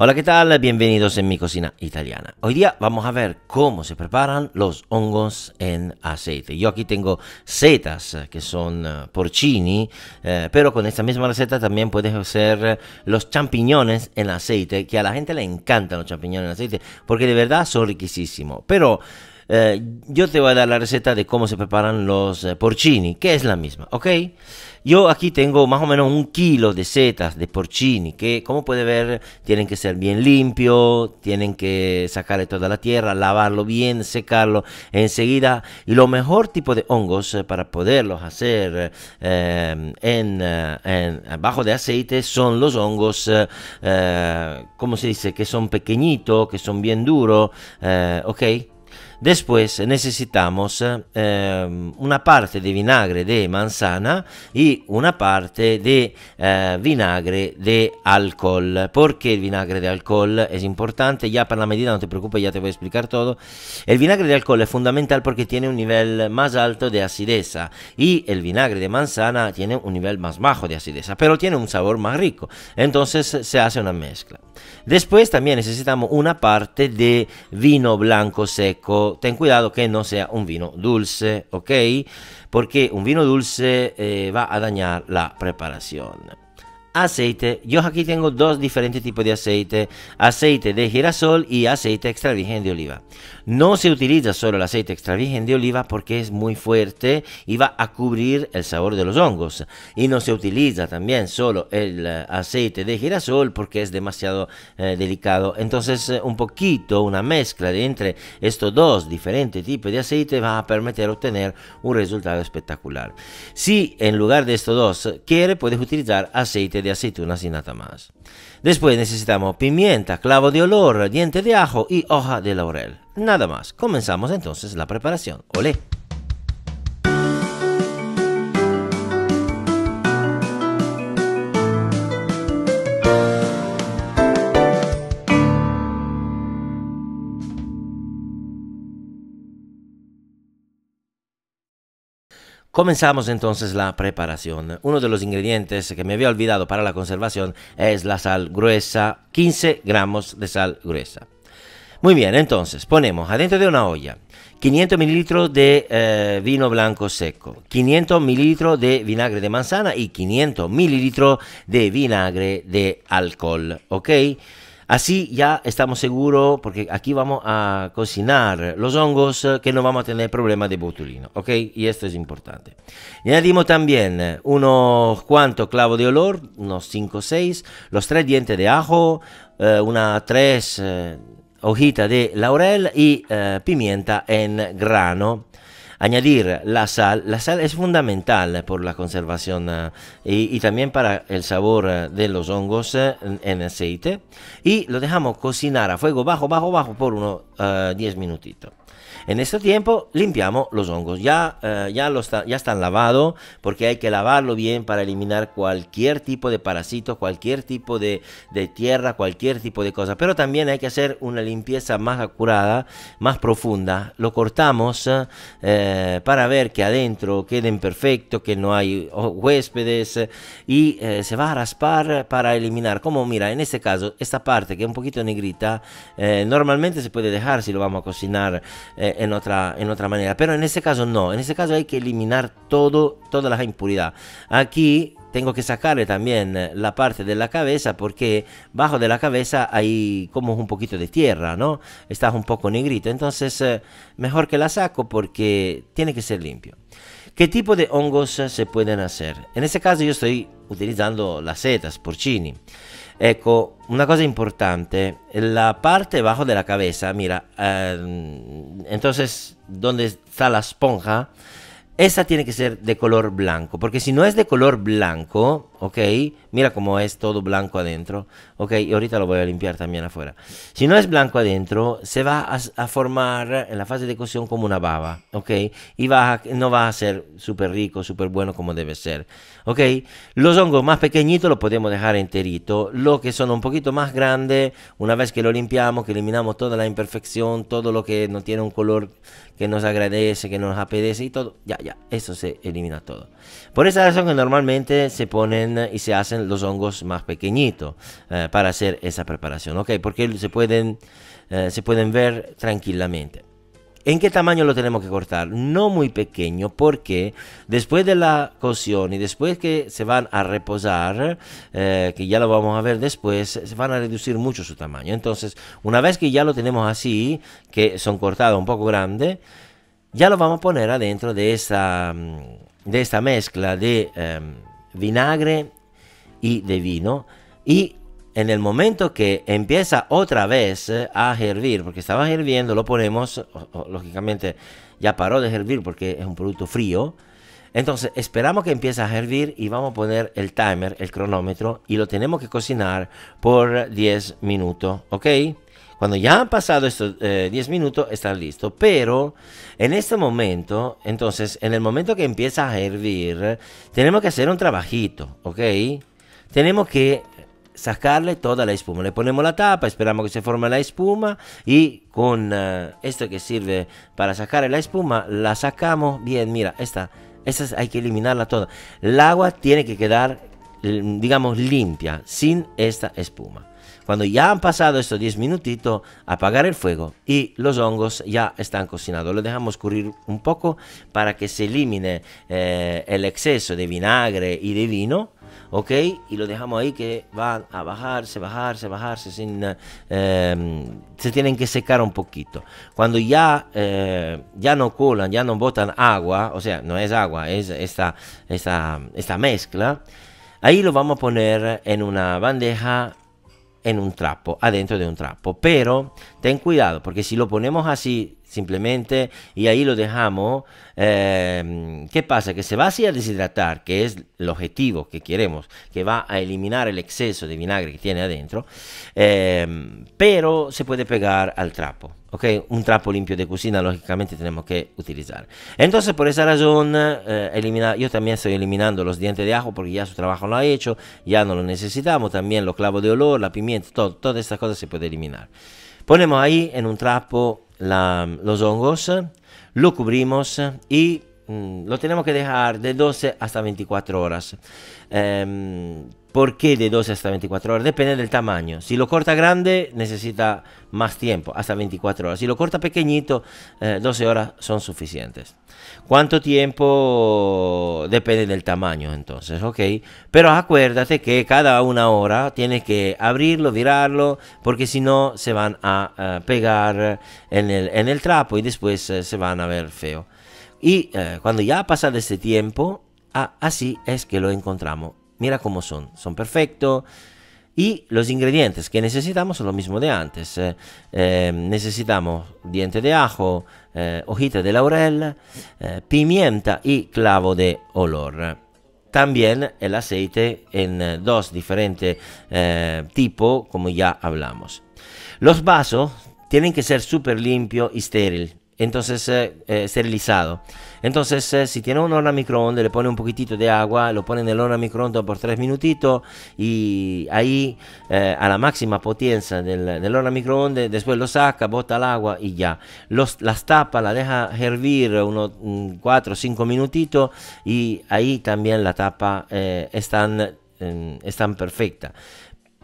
Hola, ¿qué tal? Bienvenidos en mi cocina italiana. Hoy día vamos a ver cómo se preparan los hongos en aceite. Yo aquí tengo setas eh, que son eh, porcini, eh, pero con esta misma receta también puedes hacer los champiñones en aceite, que a la gente le encantan los champiñones en aceite, porque de verdad son riquísimos. Pero eh, yo te voy a dar la receta de cómo se preparan los eh, porcini, que es la misma, ¿ok? Yo aquí tengo más o menos un kilo de setas de porcini, que como puede ver tienen que ser bien limpios tienen que sacarle toda la tierra, lavarlo bien, secarlo enseguida. Y lo mejor tipo de hongos eh, para poderlos hacer en, bajo de aceite son los hongos, como ¿cómo se dice? Que son pequeñitos, que son bien duros, ¿ok? Después necesitamos eh, ehm, una parte de vinagre de manzana y una parte de eh, vinagre de alcohol. ¿Por qué el vinagre de alcohol es importante? Ya para la medida, no te preocupes, ya te voy a explicar todo. El vinagre de alcohol es fundamental porque tiene un nivel más alto de acidez y el vinagre de manzana tiene un nivel más bajo de acidez pero tiene un sabor más rico. Entonces se hace una mezcla. Después también necesitamos una parte de vino blanco seco cuidado, ten cuidado che non sia un vino dulce, ¿ok? Perché un vino dulce eh, va a dañar la preparazione. aceite. Yo aquí tengo dos diferentes tipos de aceite. Aceite de girasol y aceite extra virgen de oliva. No se utiliza solo el aceite extra virgen de oliva porque es muy fuerte y va a cubrir el sabor de los hongos. Y no se utiliza también solo el eh, aceite de girasol porque es demasiado eh, delicado. Entonces eh, un poquito, una mezcla de entre estos dos diferentes tipos de aceite va a permitir obtener un resultado espectacular. Si en lugar de estos dos quiere, puedes utilizar aceite de aceitunas y nada más. Después necesitamos pimienta, clavo de olor, diente de ajo y hoja de laurel. Nada más. Comenzamos entonces la preparación. ¡Olé! Comenzamos entonces la preparación. Uno de los ingredientes que me había olvidado para la conservación es la sal gruesa, 15 gramos de sal gruesa. Muy bien, entonces ponemos adentro de una olla 500 mililitros de eh, vino blanco seco, 500 mililitros de vinagre de manzana y 500 mililitros de vinagre de alcohol, ¿ok? Así ya estamos seguros, porque aquí vamos a cocinar los hongos, eh, que no vamos a tener problema de botulino, ¿ok? Y esto es importante. añadimos también eh, unos cuantos clavos de olor, unos 5 o 6, los tres dientes de ajo, eh, una 3 hojita de laurel y pimienta en grano añadir la sal. La sal es fundamental por la conservación ah, y, también para el sabor ah, de los hongos eh, en, en, aceite. Y lo dejamos cocinar a fuego bajo, bajo, bajo por unos 10 ah, minutitos. En este tiempo limpiamos los hongos. Ya, eh, ya, ya están lavados porque hay que lavarlo bien para eliminar cualquier tipo de parásito, cualquier tipo de, tierra, cualquier tipo de cosa. Pero también hay que hacer una limpieza más acurada, más profunda. Lo cortamos eh, eh, para ver que adentro queden perfecto, que no hay huéspedes y se va a raspar para eliminar. Como mira, en este caso, esta parte que es un poquito negrita, normalmente se puede dejar si lo vamos a cocinar en otra, en otra manera. Pero en este caso no, en este caso hay que eliminar todo, toda la impuridad. Aquí tengo que sacarle también eh, la parte de la cabeza porque bajo de la cabeza hay como un poquito de tierra, ¿no? Está un poco negrito, entonces eh, mejor que la saco porque tiene que ser limpio. ¿Qué tipo de hongos eh, se pueden hacer? En este caso yo estoy utilizando las setas, porcini. Ecco, una cosa importante, la parte bajo de la cabeza, mira, ehm, entonces donde está la esponja, esa tiene que ser de color blanco, porque si no es de color blanco, ¿ok? Mira cómo es todo blanco adentro, ¿ok? ahorita lo voy a limpiar también afuera. Si no es blanco adentro, se va a, formar en la fase de cocción como una baba, ¿ok? Y no va a ser súper rico, súper bueno como debe ser, ¿ok? Los hongos más pequeñitos los podemos dejar enterito. Los que son un poquito más grandes, una vez que lo limpiamos, que eliminamos toda la imperfección, todo lo que no tiene un color que nos agradece, que nos apetece y todo, ya, ya, eso se elimina todo. Por esa razón que normalmente se ponen y se hacen los hongos más pequeñitos eh, para hacer esa preparación, ¿ok? Porque se pueden, eh, se pueden ver tranquilamente. ¿En qué tamaño lo tenemos que cortar? No muy pequeño porque después de la cocción y después que se van a reposar, eh, que ya lo vamos a ver después, se van a reducir mucho su tamaño. Entonces, una vez que ya lo tenemos así, que son cortados un poco grande, ya lo vamos a poner adentro de esta, mm, de esta mezcla de... Em, vinagre y de vino. Y en el momento que empieza otra vez eh, a hervir, porque estaba hirviendo, lo ponemos, lógicamente ya paró de hervir porque es un producto frío. Entonces esperamos que empiece a hervir y vamos a poner el timer, el cronómetro, y lo tenemos que cocinar por 10 minutos, ¿ok? Cuando ya han pasado estos 10 eh, minutos, está listo. Pero en este momento, entonces, en el momento que empieza a hervir, tenemos que hacer un trabajito, ¿ok? Tenemos que sacarle toda la espuma. Le ponemos la tapa, esperamos que se forme la espuma y con eh, esto que sirve para sacar la espuma, la sacamos bien. Mira, esta, esta hay que eliminarla toda. El agua tiene que quedar, digamos, limpia, sin esta espuma. Cuando ya han pasado estos 10 minutitos, apagar el fuego y los hongos ya están cocinados. Lo dejamos currir un poco para que se elimine eh, el exceso de vinagre y de vino. ¿ok? Y lo dejamos ahí que van a bajarse, bajarse, bajarse, sin, eh, em, se tienen que secar un poquito. Cuando ya, eh, ya no colan, ya no botan agua, o sea, no es agua, es esta, esta, esta mezcla, ahí lo vamos a poner en una bandeja in un trappo, ha dentro di un trappo, però ten cuidado, porque si lo ponemos así simplemente y ahí lo dejamos, eh, ¿qué pasa? Que se va así a deshidratar, que es el objetivo que queremos, que va a eliminar el exceso de vinagre que tiene adentro, eh, pero se puede pegar al trapo. ¿ok? Un trapo limpio de cocina, lógicamente, tenemos que utilizar. Entonces, por esa razón, eh, yo también estoy eliminando los dientes de ajo porque ya su trabajo lo ha hecho, ya no lo necesitamos. También los clavos de olor, la pimienta, todas estas cosas se puede eliminar. Ponemos ahí en un trapo los hongos, lo cubrimos y mm, lo tenemos que dejar de 12 hasta 24 horas. Em, ¿Por qué de 12 hasta 24 horas? Depende del tamaño. Si lo corta grande, necesita más tiempo, hasta 24 horas. Si lo corta pequeñito, 12 eh, horas son suficientes. ¿Cuánto tiempo? Depende del tamaño, entonces, ¿ok? Pero acuérdate que cada una hora tienes que abrirlo, virarlo, porque si no, se van a eh, pegar en el, trapo y después eh, se van a ver feo. Y cuando ya ha pasado ese tiempo, ah, así es que lo encontramos Mira cómo son, son perfectos. Y los ingredientes que necesitamos son lo mismo de antes. Eh. Eh, necesitamos diente de ajo, eh, hojita de laurel, pimienta y clavo de olor. También el aceite en dos diferentes tipos, como ya hablamos. Los vasos tienen que ser súper limpios y estériles entonces eh, eh, esterilizado. Entonces, eh, si tiene un horno a microondas, le pone un poquitito de agua, lo pone en el horno a microondas por 3 minutitos y ahí a la máxima potencia del, del horno a microondas, después lo saca, bota el agua y ya. las tapas la deja hervir unos 4 mm, o 5 minutitos y ahí también la tapa están, mm, están perfecta.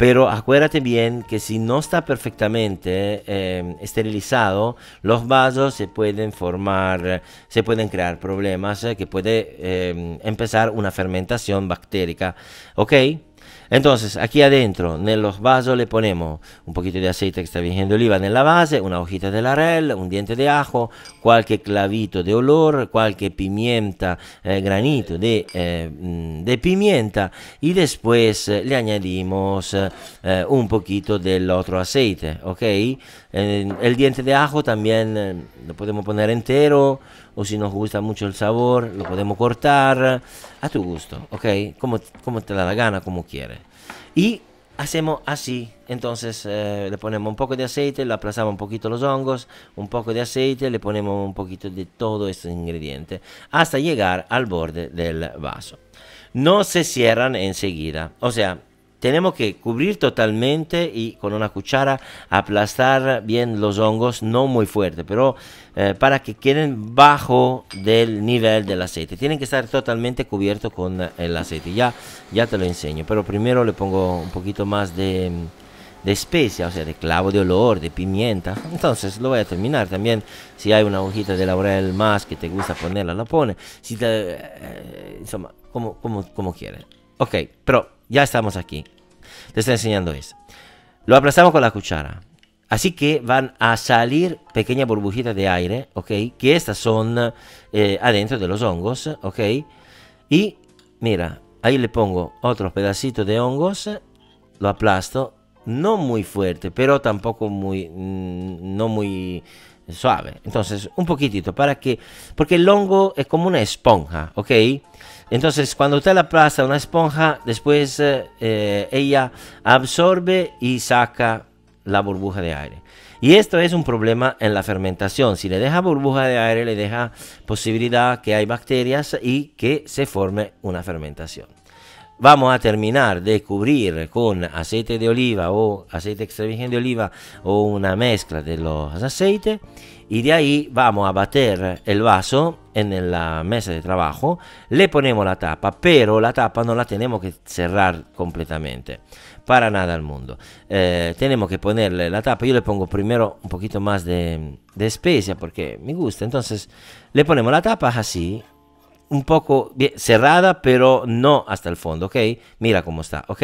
Pero acuérdate bien que si no está perfectamente em, esterilizado, los vasos se pueden formar, se pueden crear problemas eh, que puede em, empezar una fermentación bactérica. ¿Ok? Entonces, aquí adentro, en los vasos le ponemos un poquito de aceite que está de oliva en la base, una hojita de laurel, un diente de ajo, cualquier clavito de olor, cualquier pimienta, eh, granito de, eh, de, pimienta y después eh, le añadimos un poquito del otro aceite, ¿ok? el diente de ajo también lo podemos poner entero o si nos gusta mucho el sabor lo podemos cortar a tu gusto, ¿ok? Como, como te da la gana, como quieras. Y hacemos así. Entonces eh, le ponemos un poco de aceite, le aplazamos un poquito los hongos, un poco de aceite, le ponemos un poquito de todo este ingrediente hasta llegar al borde del vaso. No se cierran enseguida. O sea, tenemos que cubrir totalmente y con una cuchara aplastar bien los hongos, no muy fuerte, pero eh, para que queden bajo del nivel del aceite. Tienen que estar totalmente cubiertos con eh, el aceite. Ya, ya te lo enseño, pero primero le pongo un poquito más de, especia, o sea, de clavo de olor, de pimienta. Entonces lo voy a terminar también. Si hay una hojita de laurel más que te gusta ponerla, la pone. Si te, eh, insomma, como, como, como quieres. Ok, pero ya estamos aquí. Te estoy enseñando esto. Lo aplastamos con la cuchara. Así que van a salir pequeñas burbujitas de aire, ¿ok? Que estas son eh, adentro de los hongos, ¿ok? Y mira, ahí le pongo otro pedacito de hongos, lo aplasto, no muy fuerte, pero tampoco muy, mm, no muy suave. Entonces, un poquitito para que, porque el hongo es como una esponja, ¿ok? Entonces, cuando usted la aplasta una esponja, después eh, eh, ella absorbe y saca la burbuja de aire. Y esto es un problema en la fermentación. Si le deja burbuja de aire, le deja posibilidad que hay bacterias y que se forme una fermentación vamos a terminar de cubrir con aceite de oliva o aceite extra virgen de oliva o una mezcla de los aceites y de ahí vamos a bater el vaso en la mesa de trabajo, le ponemos la tapa, pero la tapa no la tenemos que cerrar completamente, para nada al mundo. Eh, tenemos que ponerle la tapa, yo le pongo primero un poquito más de, de especia porque me gusta, entonces le ponemos la tapa así un poco cerrada, pero no hasta el fondo, ¿ok? Mira cómo está, ¿ok?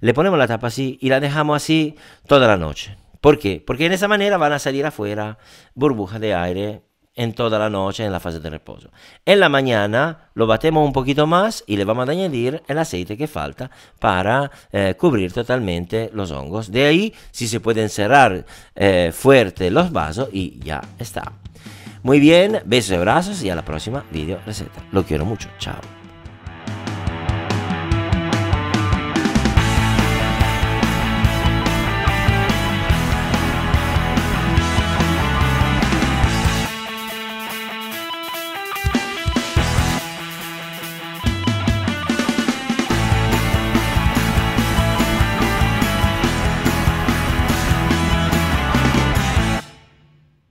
Le ponemos la tapa así y la dejamos así toda la noche. ¿Por qué? Porque de esa manera van a salir afuera burbujas de aire en toda la noche en la fase de reposo. En la mañana lo batemos un poquito más y le vamos a añadir el aceite que falta para eh, cubrir totalmente los hongos. De ahí, si se pueden cerrar eh, fuerte los vasos y ya está. Muy bien, besos y abrazos y a la próxima video receta. Lo quiero mucho. Chao.